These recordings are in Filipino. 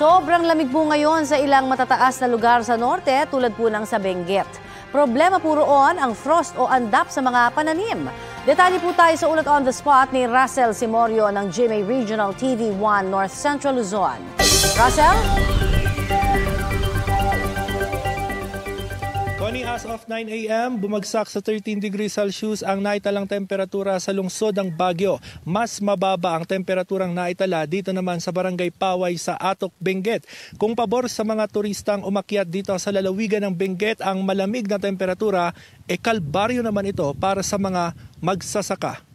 Sobrang lamig po ngayon sa ilang matataas na lugar sa norte tulad po ng sa Benguet. Problema po roon ang frost o andap sa mga pananim. Detalye po tayo sa ulat on the spot ni Russell Simorio ng GMA Regional TV 1 North Central Luzon. Russell? Tony, as of 9 a.m., bumagsak sa 13 degrees Celsius ang naitalang temperatura sa lungsod ng Baguio. Mas mababa ang temperaturang naitala dito naman sa Barangay Paway sa Atok, Benguet. Kung pabor sa mga turistang umakyat dito sa lalawigan ng Benguet ang malamig na temperatura, e kalbaryo naman ito para sa mga magsasaka.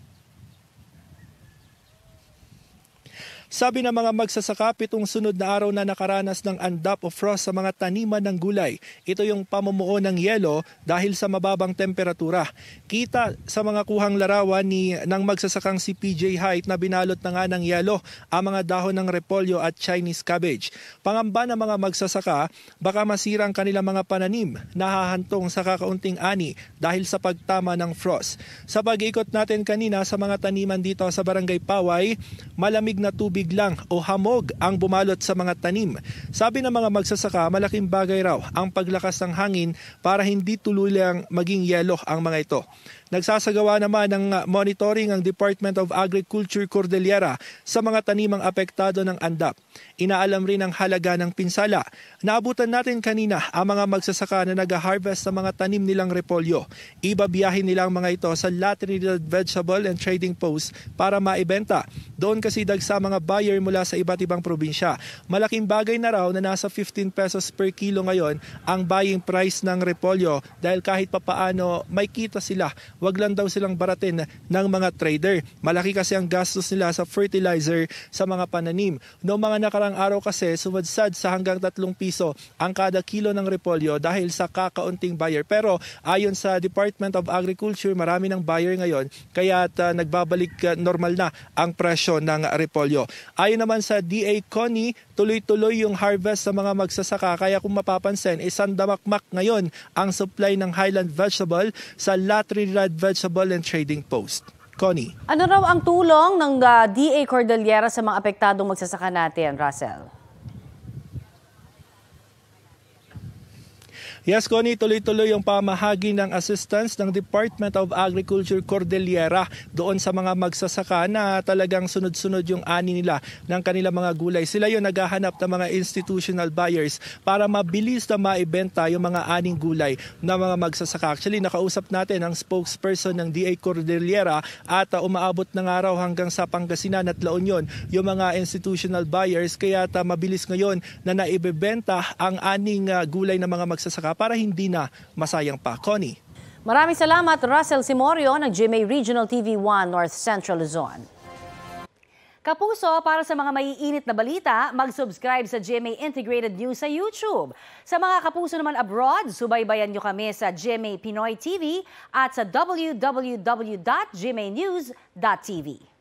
Sabi ng mga magsasaka, pitong sunod na araw na nakaranas ng undap of frost sa mga taniman ng gulay. Ito yung pamumuo ng yelo dahil sa mababang temperatura. Kita sa mga kuhang larawan ni, ng magsasakang si PJ Height na binalot na nga ng yelo ang mga dahon ng repolyo at Chinese cabbage. Pangamba ng mga magsasaka, baka masira ang kanilang mga pananim, nahahantong sa kakaunting ani dahil sa pagtama ng frost. Sa pag-ikot natin kanina sa mga taniman dito sa Barangay Paway, malamig na tubig tubig lang o hamog ang bumalot sa mga tanim. Sabi ng mga magsasaka, malaking bagay raw ang paglakas ng hangin para hindi tuluyang maging yelo ang mga ito. Nagsasagawa naman ng ah, monitoring ang Department of Agriculture Cordillera sa mga tanimang apektado ng andap. Inaalam rin ang halaga ng pinsala. Naabutan natin kanina ang mga magsasaka na nag-harvest sa mga tanim nilang repolyo. Ibabiyahin nila ang mga ito sa Latinidad Vegetable and Trading Post para maibenta. Doon kasi dagsa mga buyer mula sa iba't ibang probinsya. Malaking bagay na raw na nasa 15 pesos per kilo ngayon ang buying price ng repolyo dahil kahit papaano may kita sila wag lang daw silang baratin ng mga trader. Malaki kasi ang gastos nila sa fertilizer sa mga pananim. Noong mga nakarang araw kasi, sumadsad sa hanggang 3 piso ang kada kilo ng repolyo dahil sa kakaunting buyer. Pero ayon sa Department of Agriculture, marami ng buyer ngayon kaya uh, ah, nagbabalik uh, normal na ang presyo ng repolyo. Ayon naman sa DA Connie, tuloy-tuloy yung harvest sa mga magsasaka kaya kung mapapansin, isang damakmak ngayon ang supply ng Highland Vegetable sa Latri Trinidad Vegetable and Trading Post. Connie. Ano raw ang tulong ng uh, ah, DA Cordillera sa mga apektadong magsasaka natin, Russell? Yes, Connie, tuloy-tuloy yung pamahagi ng assistance ng Department of Agriculture Cordillera doon sa mga magsasaka na talagang sunod-sunod yung ani nila ng kanilang mga gulay. Sila yung naghahanap ng mga institutional buyers para mabilis na maibenta yung mga aning gulay na mga magsasaka. Actually, nakausap natin ang spokesperson ng DA Cordillera at uh, umaabot ng araw hanggang sa Pangasinan at La Union yung mga institutional buyers kaya ta uh, mabilis ngayon na naibebenta ang aning uh, gulay ng mga magsasaka para hindi na masayang pa. Connie. Maraming salamat Russell Simorio ng GMA Regional TV 1 North Central Luzon. Kapuso, para sa mga maiinit na balita, mag-subscribe sa GMA Integrated News sa YouTube. Sa mga kapuso naman abroad, subaybayan nyo kami sa GMA Pinoy TV at sa www.gmanews.tv.